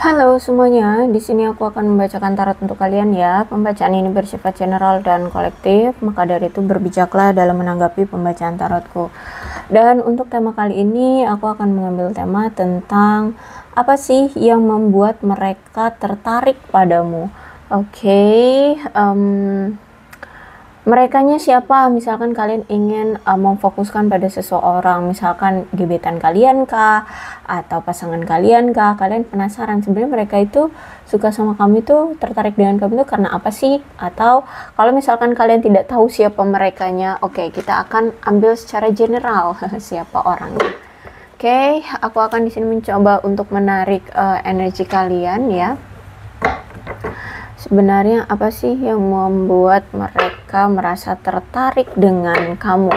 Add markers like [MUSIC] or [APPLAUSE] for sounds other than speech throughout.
Halo semuanya, di sini aku akan membacakan tarot untuk kalian ya. Pembacaan ini bersifat general dan kolektif, maka dari itu berbijaklah dalam menanggapi pembacaan tarotku. Dan untuk tema kali ini aku akan mengambil tema tentang apa sih yang membuat mereka tertarik padamu. Oke, okay, um, merekanya siapa misalkan kalian ingin uh, memfokuskan pada seseorang misalkan gebetan kalian kah atau pasangan kalian kah kalian penasaran sebenarnya mereka itu suka sama kamu itu tertarik dengan kamu itu karena apa sih atau kalau misalkan kalian tidak tahu siapa merekanya oke okay, kita akan ambil secara general [LAUGHS] siapa orangnya oke okay, aku akan di sini mencoba untuk menarik uh, energi kalian ya sebenarnya apa sih yang membuat mereka mereka merasa tertarik dengan kamu.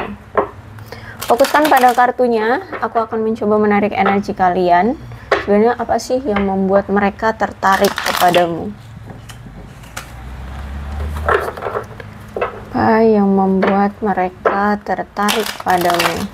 Fokuskan pada kartunya, aku akan mencoba menarik energi kalian. Sebenarnya apa sih yang membuat mereka tertarik kepadamu? Apa yang membuat mereka tertarik padamu?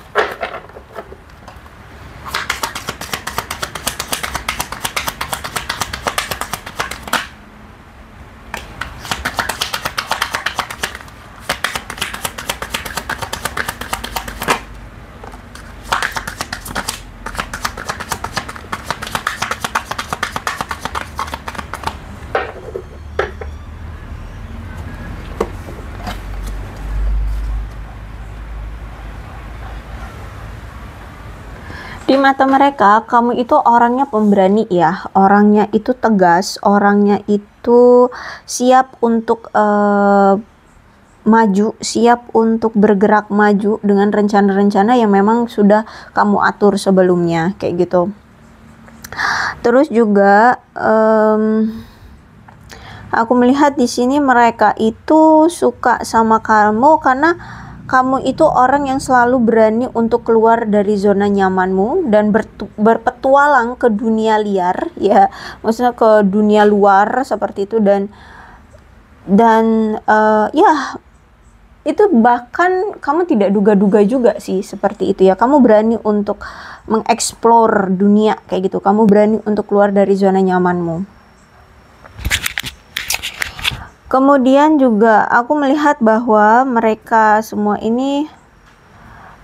mata mereka kamu itu orangnya pemberani ya orangnya itu tegas orangnya itu siap untuk uh, maju, siap untuk bergerak maju dengan rencana-rencana yang memang sudah kamu atur sebelumnya, kayak gitu. Terus juga um, aku melihat di sini mereka itu suka sama kamu karena kamu itu orang yang selalu berani untuk keluar dari zona nyamanmu dan berpetualang ke dunia liar ya maksudnya ke dunia luar seperti itu dan dan uh, ya itu bahkan kamu tidak duga-duga juga sih seperti itu ya kamu berani untuk mengeksplor dunia kayak gitu kamu berani untuk keluar dari zona nyamanmu Kemudian juga aku melihat bahwa mereka semua ini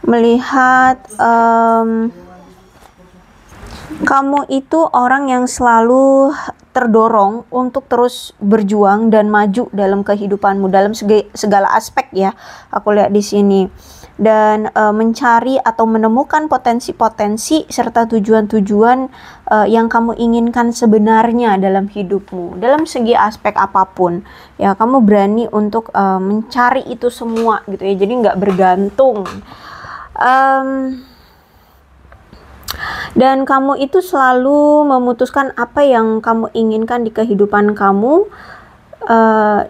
melihat um, kamu itu orang yang selalu terdorong untuk terus berjuang dan maju dalam kehidupanmu dalam segala aspek ya. Aku lihat di sini dan e, mencari atau menemukan potensi-potensi serta tujuan-tujuan e, yang kamu inginkan sebenarnya dalam hidupmu dalam segi aspek apapun ya kamu berani untuk e, mencari itu semua gitu ya jadi nggak bergantung um, dan kamu itu selalu memutuskan apa yang kamu inginkan di kehidupan kamu uh,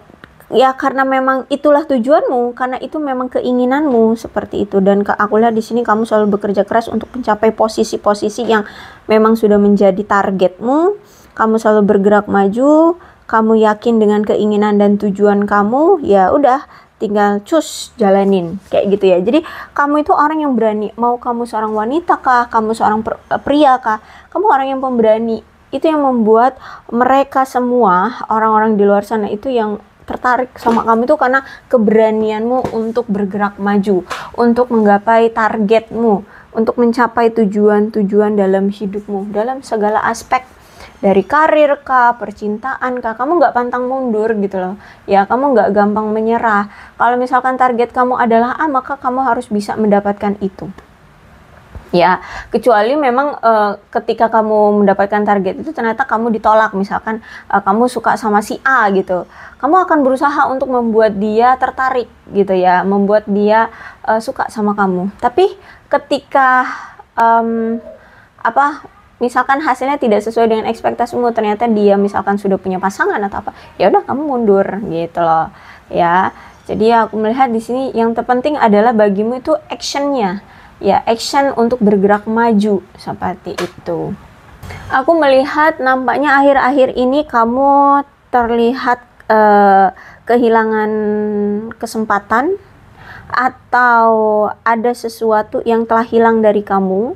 ya karena memang itulah tujuanmu karena itu memang keinginanmu seperti itu dan aku lihat di sini kamu selalu bekerja keras untuk mencapai posisi-posisi yang memang sudah menjadi targetmu kamu selalu bergerak maju kamu yakin dengan keinginan dan tujuan kamu ya udah tinggal cus jalanin kayak gitu ya jadi kamu itu orang yang berani mau kamu seorang wanita kah kamu seorang eh, pria kah kamu orang yang pemberani itu yang membuat mereka semua orang-orang di luar sana itu yang tertarik sama kamu itu karena keberanianmu untuk bergerak maju, untuk menggapai targetmu, untuk mencapai tujuan-tujuan dalam hidupmu, dalam segala aspek dari karir kah, percintaan kah, kamu nggak pantang mundur gitu loh. Ya, kamu nggak gampang menyerah. Kalau misalkan target kamu adalah A, maka kamu harus bisa mendapatkan itu. Ya, kecuali memang uh, ketika kamu mendapatkan target itu ternyata kamu ditolak misalkan uh, kamu suka sama si A gitu. Kamu akan berusaha untuk membuat dia tertarik gitu ya, membuat dia uh, suka sama kamu. Tapi ketika um, apa misalkan hasilnya tidak sesuai dengan ekspektasimu ternyata dia misalkan sudah punya pasangan atau apa ya udah kamu mundur gitu loh ya jadi aku melihat di sini yang terpenting adalah bagimu itu actionnya ya action untuk bergerak maju seperti itu. Aku melihat nampaknya akhir-akhir ini kamu terlihat eh, kehilangan kesempatan atau ada sesuatu yang telah hilang dari kamu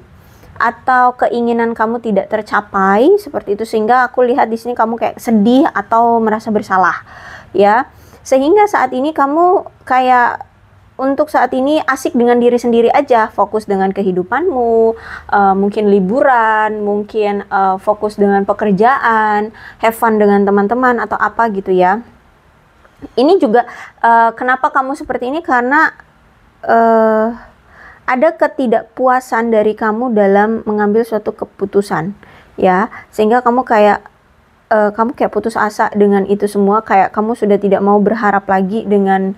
atau keinginan kamu tidak tercapai seperti itu sehingga aku lihat di sini kamu kayak sedih atau merasa bersalah ya sehingga saat ini kamu kayak untuk saat ini asik dengan diri sendiri aja, fokus dengan kehidupanmu, uh, mungkin liburan, mungkin uh, fokus dengan pekerjaan, have fun dengan teman-teman atau apa gitu ya. Ini juga uh, kenapa kamu seperti ini karena uh, ada ketidakpuasan dari kamu dalam mengambil suatu keputusan ya, sehingga kamu kayak uh, kamu kayak putus asa dengan itu semua, kayak kamu sudah tidak mau berharap lagi dengan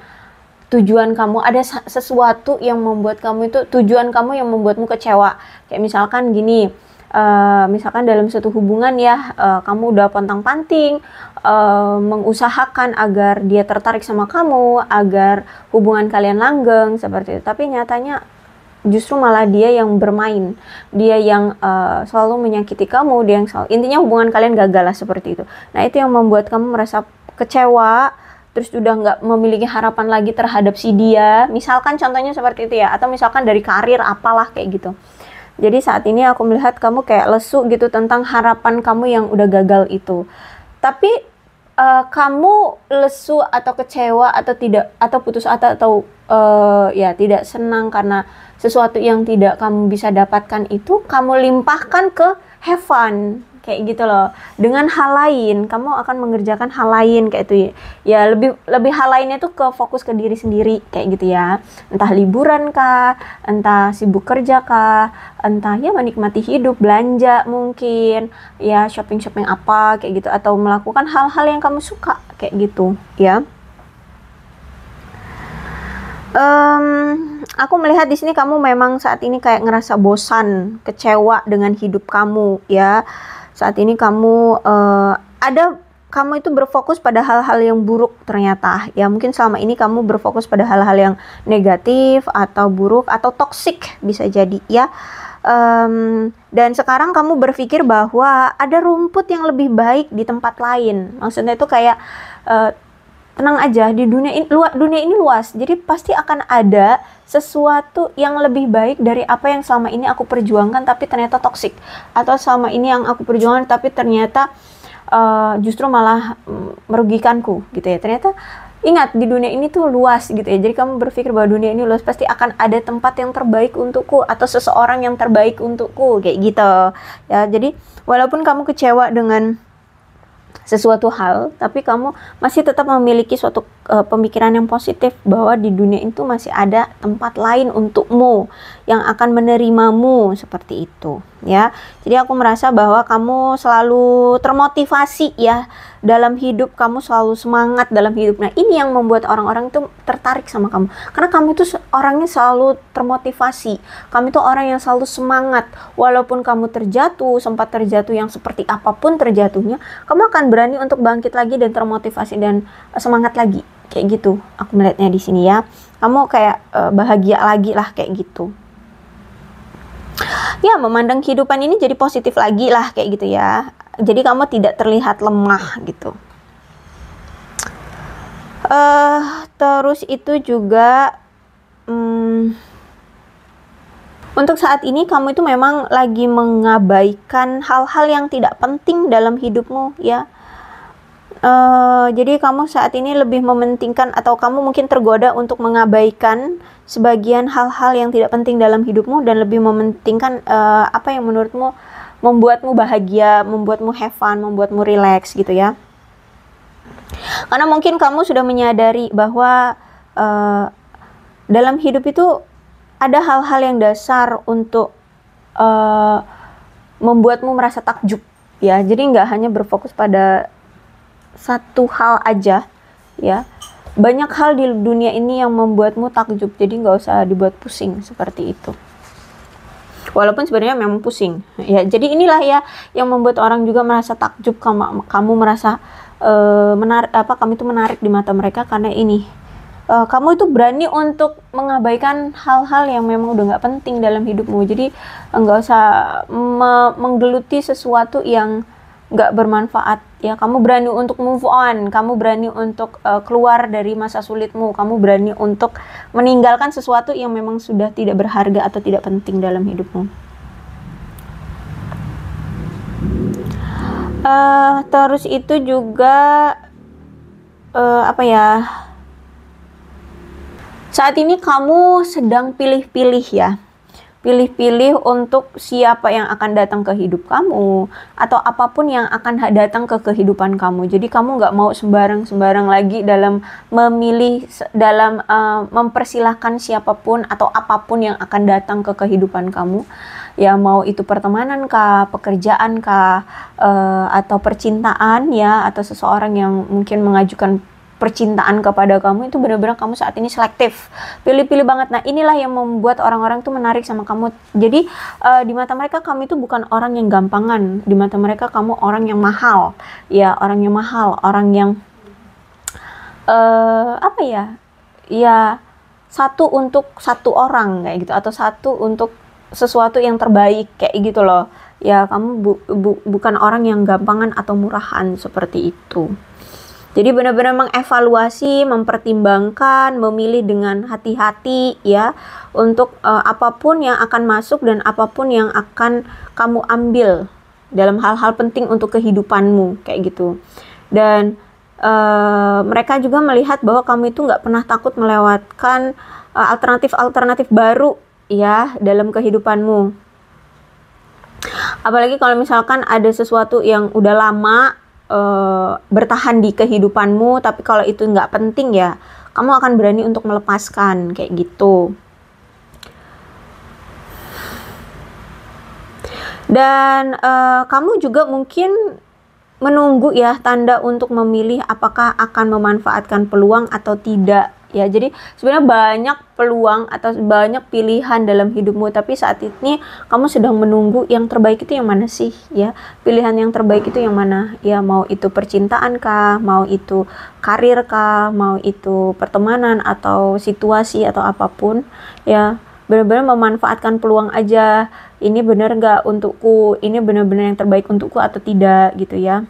tujuan kamu ada sesuatu yang membuat kamu itu tujuan kamu yang membuatmu kecewa kayak misalkan gini uh, misalkan dalam satu hubungan ya uh, kamu udah pontang panting uh, mengusahakan agar dia tertarik sama kamu agar hubungan kalian langgeng seperti itu tapi nyatanya justru malah dia yang bermain dia yang uh, selalu menyakiti kamu dia yang selalu intinya hubungan kalian gagal lah seperti itu nah itu yang membuat kamu merasa kecewa terus udah nggak memiliki harapan lagi terhadap si dia misalkan contohnya seperti itu ya atau misalkan dari karir apalah kayak gitu jadi saat ini aku melihat kamu kayak lesu gitu tentang harapan kamu yang udah gagal itu tapi uh, kamu lesu atau kecewa atau tidak atau putus asa atau uh, ya tidak senang karena sesuatu yang tidak kamu bisa dapatkan itu kamu limpahkan ke heaven kayak gitu loh dengan hal lain kamu akan mengerjakan hal lain kayak itu ya. ya lebih lebih hal lainnya tuh ke fokus ke diri sendiri kayak gitu ya entah liburan kah entah sibuk kerja kah entah ya menikmati hidup belanja mungkin ya shopping shopping apa kayak gitu atau melakukan hal-hal yang kamu suka kayak gitu ya um, aku melihat di sini kamu memang saat ini kayak ngerasa bosan, kecewa dengan hidup kamu, ya saat ini kamu uh, ada kamu itu berfokus pada hal-hal yang buruk ternyata ya mungkin selama ini kamu berfokus pada hal-hal yang negatif atau buruk atau toksik bisa jadi ya um, dan sekarang kamu berpikir bahwa ada rumput yang lebih baik di tempat lain maksudnya itu kayak uh, tenang aja di dunia ini luas dunia ini luas jadi pasti akan ada sesuatu yang lebih baik dari apa yang selama ini aku perjuangkan tapi ternyata toksik atau selama ini yang aku perjuangkan tapi ternyata uh, justru malah mm, merugikanku gitu ya ternyata ingat di dunia ini tuh luas gitu ya jadi kamu berpikir bahwa dunia ini luas pasti akan ada tempat yang terbaik untukku atau seseorang yang terbaik untukku kayak gitu ya jadi walaupun kamu kecewa dengan sesuatu hal, tapi kamu masih tetap memiliki suatu uh, pemikiran yang positif bahwa di dunia itu masih ada tempat lain untukmu yang akan menerimamu seperti itu ya. Jadi aku merasa bahwa kamu selalu termotivasi ya dalam hidup, kamu selalu semangat dalam hidup. Nah, ini yang membuat orang-orang itu tertarik sama kamu. Karena kamu itu orangnya selalu termotivasi. Kamu itu orang yang selalu semangat walaupun kamu terjatuh, sempat terjatuh yang seperti apapun terjatuhnya, kamu akan berani untuk bangkit lagi dan termotivasi dan eh, semangat lagi. Kayak gitu, aku melihatnya di sini ya. Kamu kayak eh, bahagia lagi lah kayak gitu ya memandang kehidupan ini jadi positif lagi lah kayak gitu ya jadi kamu tidak terlihat lemah gitu uh, terus itu juga um, untuk saat ini kamu itu memang lagi mengabaikan hal-hal yang tidak penting dalam hidupmu ya Uh, jadi kamu saat ini lebih mementingkan atau kamu mungkin tergoda untuk mengabaikan sebagian hal-hal yang tidak penting dalam hidupmu dan lebih mementingkan uh, apa yang menurutmu membuatmu bahagia, membuatmu have fun, membuatmu relax gitu ya. Karena mungkin kamu sudah menyadari bahwa uh, dalam hidup itu ada hal-hal yang dasar untuk uh, membuatmu merasa takjub ya. Jadi nggak hanya berfokus pada satu hal aja ya banyak hal di dunia ini yang membuatmu takjub jadi nggak usah dibuat pusing seperti itu walaupun sebenarnya memang pusing ya jadi inilah ya yang membuat orang juga merasa takjub kamu kamu merasa uh, menarik apa kamu itu menarik di mata mereka karena ini uh, kamu itu berani untuk mengabaikan hal-hal yang memang udah nggak penting dalam hidupmu jadi nggak usah me menggeluti sesuatu yang nggak bermanfaat ya kamu berani untuk move on kamu berani untuk uh, keluar dari masa sulitmu kamu berani untuk meninggalkan sesuatu yang memang sudah tidak berharga atau tidak penting dalam hidupmu uh, terus itu juga uh, apa ya saat ini kamu sedang pilih-pilih ya pilih-pilih untuk siapa yang akan datang ke hidup kamu atau apapun yang akan datang ke kehidupan kamu. Jadi kamu nggak mau sembarang-sembarang lagi dalam memilih dalam uh, mempersilahkan siapapun atau apapun yang akan datang ke kehidupan kamu. Ya mau itu pertemanan kah, pekerjaan kah, uh, atau percintaan ya atau seseorang yang mungkin mengajukan percintaan kepada kamu itu benar-benar kamu saat ini selektif pilih-pilih banget nah inilah yang membuat orang-orang tuh menarik sama kamu jadi uh, di mata mereka kamu itu bukan orang yang gampangan di mata mereka kamu orang yang mahal ya orang yang mahal orang yang uh, apa ya ya satu untuk satu orang kayak gitu atau satu untuk sesuatu yang terbaik kayak gitu loh ya kamu bu, bu, bukan orang yang gampangan atau murahan seperti itu jadi benar-benar mengevaluasi, mempertimbangkan, memilih dengan hati-hati ya untuk uh, apapun yang akan masuk dan apapun yang akan kamu ambil dalam hal-hal penting untuk kehidupanmu kayak gitu. Dan uh, mereka juga melihat bahwa kamu itu nggak pernah takut melewatkan eh, alternatif-alternatif uh, alternatif -alternatif baru ya dalam kehidupanmu. Apalagi kalau misalkan ada sesuatu yang udah lama Eh, bertahan di kehidupanmu tapi kalau itu nggak penting ya kamu akan berani untuk melepaskan kayak gitu dan uh, kamu juga mungkin menunggu ya tanda untuk memilih apakah akan memanfaatkan peluang atau tidak ya jadi sebenarnya banyak peluang atau banyak pilihan dalam hidupmu tapi saat ini kamu sedang menunggu yang terbaik itu yang mana sih ya pilihan yang terbaik itu yang mana ya mau itu percintaan kah mau itu karir kah mau itu pertemanan atau situasi atau apapun ya benar-benar memanfaatkan peluang aja ini benar nggak untukku ini benar-benar yang terbaik untukku atau tidak gitu ya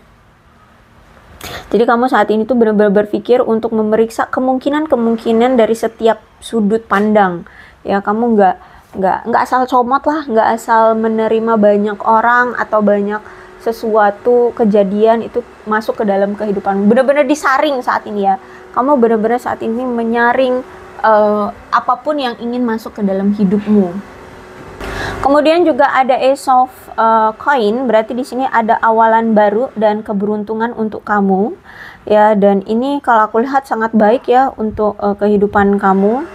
jadi kamu saat ini tuh benar-benar berpikir untuk memeriksa kemungkinan-kemungkinan dari setiap sudut pandang. Ya kamu nggak nggak nggak asal comot lah, nggak asal menerima banyak orang atau banyak sesuatu kejadian itu masuk ke dalam kehidupan. Benar-benar disaring saat ini ya. Kamu benar-benar saat ini menyaring uh, apapun yang ingin masuk ke dalam hidupmu Kemudian juga ada Ace of uh, Coin, berarti di sini ada awalan baru dan keberuntungan untuk kamu. Ya, dan ini kalau aku lihat sangat baik ya untuk uh, kehidupan kamu.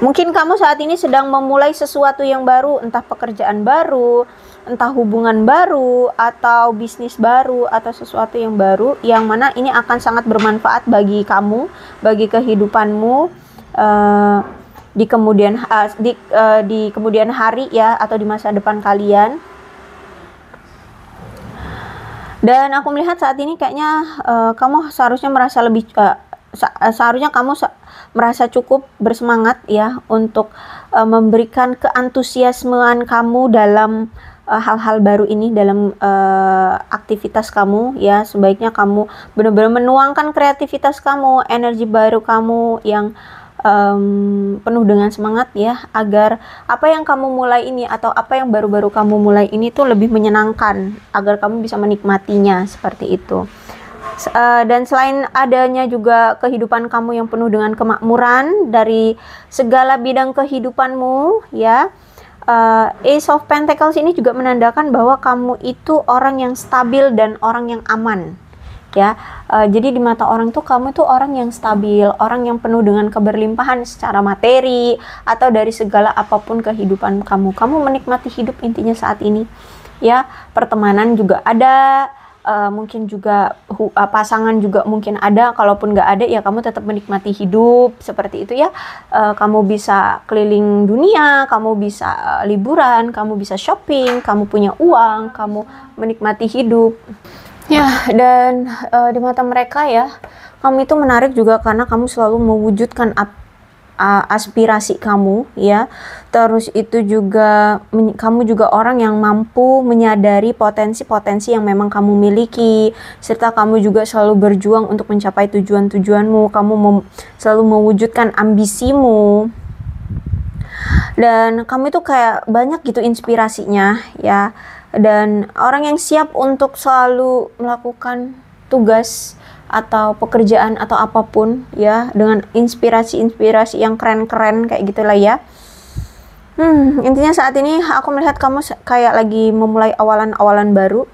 Mungkin kamu saat ini sedang memulai sesuatu yang baru, entah pekerjaan baru, entah hubungan baru, atau bisnis baru, atau sesuatu yang baru, yang mana ini akan sangat bermanfaat bagi kamu, bagi kehidupanmu. Uh, di kemudian uh, di, uh, di kemudian hari ya atau di masa depan kalian. Dan aku melihat saat ini kayaknya uh, kamu seharusnya merasa lebih uh, seharusnya kamu merasa cukup bersemangat ya untuk uh, memberikan keantusiasmean kamu dalam hal-hal uh, baru ini dalam uh, aktivitas kamu ya sebaiknya kamu benar-benar menuangkan kreativitas kamu energi baru kamu yang um, penuh dengan semangat ya agar apa yang kamu mulai ini atau apa yang baru-baru kamu mulai ini tuh lebih menyenangkan agar kamu bisa menikmatinya seperti itu uh, dan selain adanya juga kehidupan kamu yang penuh dengan kemakmuran dari segala bidang kehidupanmu ya uh, Ace of Pentacles ini juga menandakan bahwa kamu itu orang yang stabil dan orang yang aman ya. Uh, jadi di mata orang tuh kamu itu orang yang stabil, orang yang penuh dengan keberlimpahan secara materi atau dari segala apapun kehidupan kamu. Kamu menikmati hidup intinya saat ini. Ya, pertemanan juga ada, uh, mungkin juga uh, pasangan juga mungkin ada kalaupun nggak ada ya kamu tetap menikmati hidup seperti itu ya uh, kamu bisa keliling dunia kamu bisa uh, liburan kamu bisa shopping kamu punya uang kamu menikmati hidup Ya, dan uh, di mata mereka ya, kamu itu menarik juga karena kamu selalu mewujudkan ap, aspirasi kamu ya. Terus itu juga kamu juga orang yang mampu menyadari potensi-potensi yang memang kamu miliki serta kamu juga selalu berjuang untuk mencapai tujuan-tujuanmu. Kamu mem, selalu mewujudkan ambisimu dan kamu itu kayak banyak gitu inspirasinya ya dan orang yang siap untuk selalu melakukan tugas atau pekerjaan atau apapun ya dengan inspirasi-inspirasi yang keren-keren kayak gitulah ya. Hmm, intinya saat ini aku melihat kamu kayak lagi memulai awalan-awalan baru.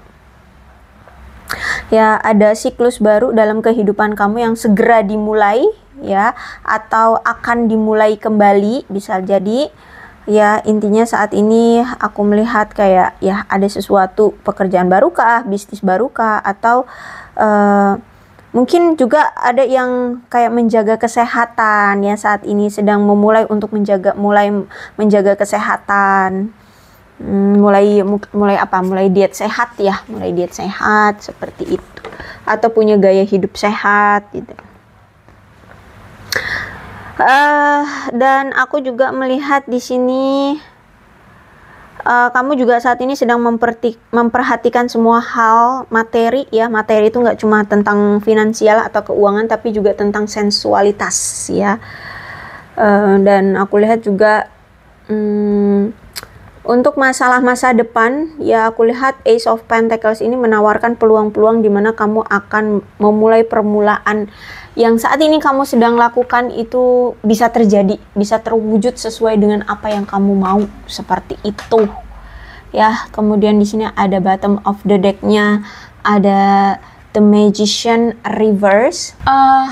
Ya, ada siklus baru dalam kehidupan kamu yang segera dimulai ya atau akan dimulai kembali bisa jadi ya intinya saat ini aku melihat kayak ya ada sesuatu pekerjaan baru kah bisnis baru kah atau uh, mungkin juga ada yang kayak menjaga kesehatan ya saat ini sedang memulai untuk menjaga mulai menjaga kesehatan hmm, mulai mulai apa mulai diet sehat ya mulai diet sehat seperti itu atau punya gaya hidup sehat gitu uh, dan aku juga melihat di sini uh, kamu juga saat ini sedang memperhatikan semua hal materi ya materi itu nggak cuma tentang finansial atau keuangan tapi juga tentang sensualitas ya uh, dan aku lihat juga um, untuk masalah masa depan ya aku lihat Ace of Pentacles ini menawarkan peluang-peluang di mana kamu akan memulai permulaan yang saat ini kamu sedang lakukan itu bisa terjadi, bisa terwujud sesuai dengan apa yang kamu mau, seperti itu. Ya, kemudian di sini ada bottom of the deck-nya, ada The Magician Reverse. hati ah,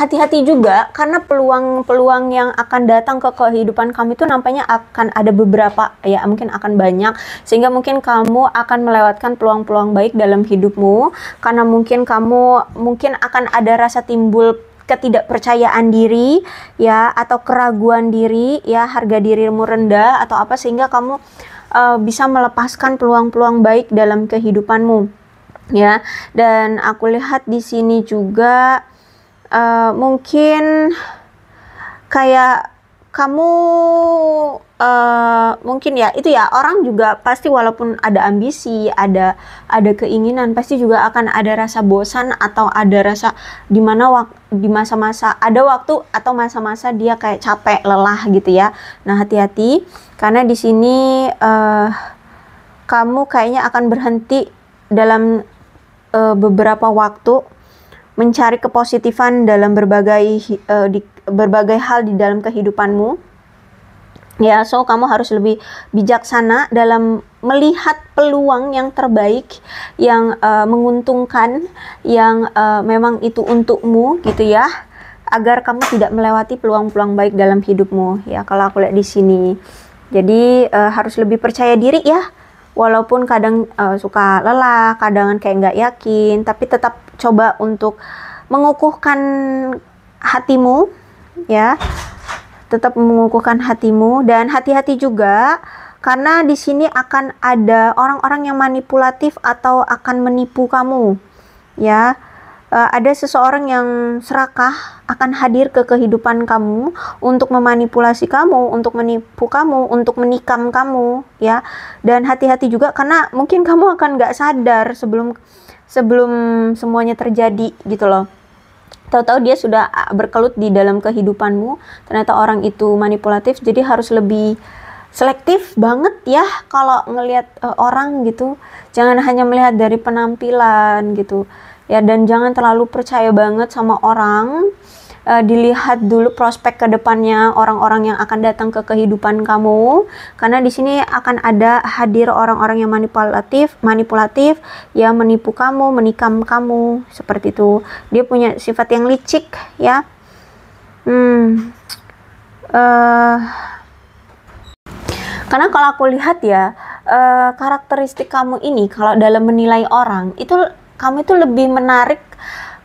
hati-hati juga karena peluang-peluang yang akan datang ke kehidupan kamu itu nampaknya akan ada beberapa ya mungkin akan banyak sehingga mungkin kamu akan melewatkan peluang-peluang baik dalam hidupmu karena mungkin kamu mungkin akan ada rasa timbul ketidakpercayaan diri ya atau keraguan diri ya harga dirimu rendah atau apa sehingga kamu uh, bisa melepaskan peluang-peluang baik dalam kehidupanmu ya dan aku lihat di sini juga uh, mungkin kayak kamu uh, mungkin ya itu ya orang juga pasti walaupun ada ambisi ada ada keinginan pasti juga akan ada rasa bosan atau ada rasa di mana di masa-masa ada waktu atau masa-masa dia kayak capek lelah gitu ya nah hati-hati karena di sini uh, kamu kayaknya akan berhenti dalam uh, beberapa waktu mencari kepositifan dalam berbagai uh, di, berbagai hal di dalam kehidupanmu. Ya, so kamu harus lebih bijaksana dalam melihat peluang yang terbaik, yang uh, menguntungkan, yang uh, memang itu untukmu gitu ya, agar kamu tidak melewati peluang-peluang baik dalam hidupmu. Ya, kalau aku lihat di sini. Jadi uh, harus lebih percaya diri ya walaupun kadang uh, suka lelah, kadang kayak nggak yakin, tapi tetap coba untuk mengukuhkan hatimu, ya, tetap mengukuhkan hatimu dan hati-hati juga karena di sini akan ada orang-orang yang manipulatif atau akan menipu kamu, ya uh, ada seseorang yang serakah akan hadir ke kehidupan kamu untuk memanipulasi kamu, untuk menipu kamu, untuk menikam kamu, ya. Dan hati-hati juga karena mungkin kamu akan nggak sadar sebelum sebelum semuanya terjadi gitu loh. Tahu-tahu dia sudah berkelut di dalam kehidupanmu, ternyata orang itu manipulatif, jadi harus lebih selektif banget ya kalau ngelihat uh, orang gitu. Jangan hanya melihat dari penampilan gitu ya dan jangan terlalu percaya banget sama orang uh, dilihat dulu prospek kedepannya orang-orang yang akan datang ke kehidupan kamu karena di sini akan ada hadir orang-orang yang manipulatif manipulatif ya menipu kamu menikam kamu seperti itu dia punya sifat yang licik ya hmm uh, karena kalau aku lihat ya uh, karakteristik kamu ini kalau dalam menilai orang itu kamu itu lebih menarik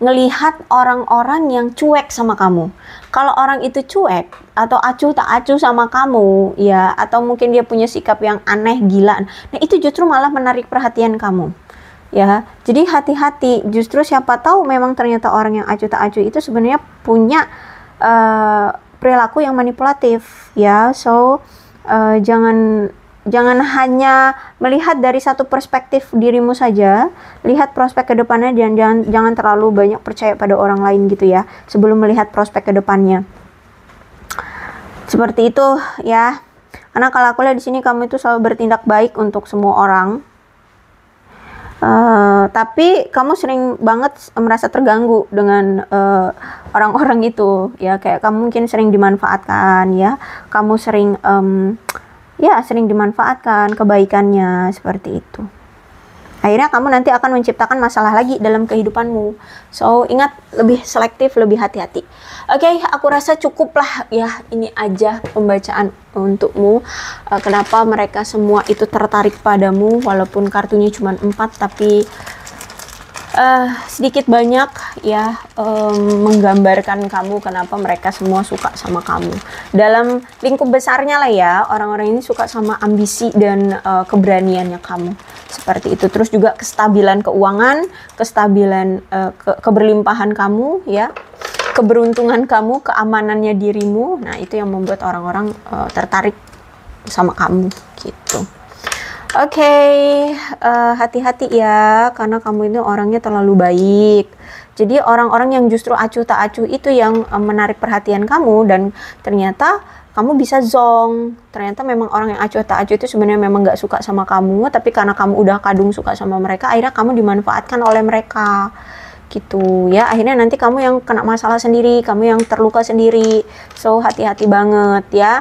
ngelihat orang-orang yang cuek sama kamu. Kalau orang itu cuek atau acuh tak acuh sama kamu, ya atau mungkin dia punya sikap yang aneh gila. Nah, itu justru malah menarik perhatian kamu. Ya, jadi hati-hati. Justru siapa tahu memang ternyata orang yang acuh tak acuh itu sebenarnya punya uh, perilaku yang manipulatif, ya. So, uh, jangan jangan hanya melihat dari satu perspektif dirimu saja, lihat prospek ke depannya dan jangan jangan terlalu banyak percaya pada orang lain gitu ya sebelum melihat prospek ke depannya. Seperti itu ya. Karena kalau aku lihat di sini kamu itu selalu bertindak baik untuk semua orang. Uh, tapi kamu sering banget merasa terganggu dengan eh, orang-orang uh, itu ya kayak kamu mungkin sering dimanfaatkan ya kamu sering um, ya sering dimanfaatkan kebaikannya seperti itu akhirnya kamu nanti akan menciptakan masalah lagi dalam kehidupanmu. So, ingat lebih selektif, lebih hati-hati. Oke, okay, aku rasa cukuplah ya ini aja pembacaan untukmu. Eh, kenapa mereka semua itu tertarik padamu walaupun kartunya cuma empat tapi uh, sedikit banyak ya um, menggambarkan kamu kenapa mereka semua suka sama kamu dalam lingkup besarnya lah ya orang-orang ini suka sama ambisi dan uh, keberaniannya kamu seperti itu terus juga kestabilan keuangan kestabilan uh, ke keberlimpahan kamu ya keberuntungan kamu keamanannya dirimu nah itu yang membuat orang-orang uh, tertarik sama kamu gitu. Oke, okay, uh, eh, hati-hati ya, karena kamu ini orangnya terlalu baik. Jadi orang-orang yang justru acuh tak acuh itu yang uh, menarik perhatian kamu dan ternyata kamu bisa zong. Ternyata memang orang yang acuh tak acuh itu sebenarnya memang nggak suka sama kamu, tapi karena kamu udah kadung suka sama mereka, akhirnya kamu dimanfaatkan oleh mereka gitu ya akhirnya nanti kamu yang kena masalah sendiri kamu yang terluka sendiri so hati-hati banget ya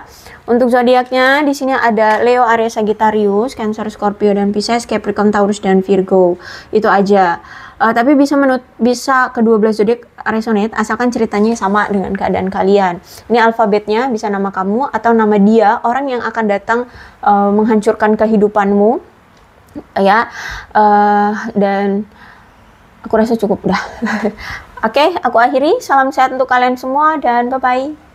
untuk zodiaknya di sini ada Leo Aries Sagittarius Cancer Scorpio dan Pisces Capricorn Taurus dan Virgo itu aja uh, tapi bisa menut bisa ke-12 zodiak resonate asalkan ceritanya sama dengan keadaan kalian ini alfabetnya bisa nama kamu atau nama dia orang yang akan datang uh, menghancurkan kehidupanmu ya uh, dan aku rasa cukup udah [LAUGHS] Oke, okay, aku akhiri. Salam sehat untuk kalian semua dan bye-bye.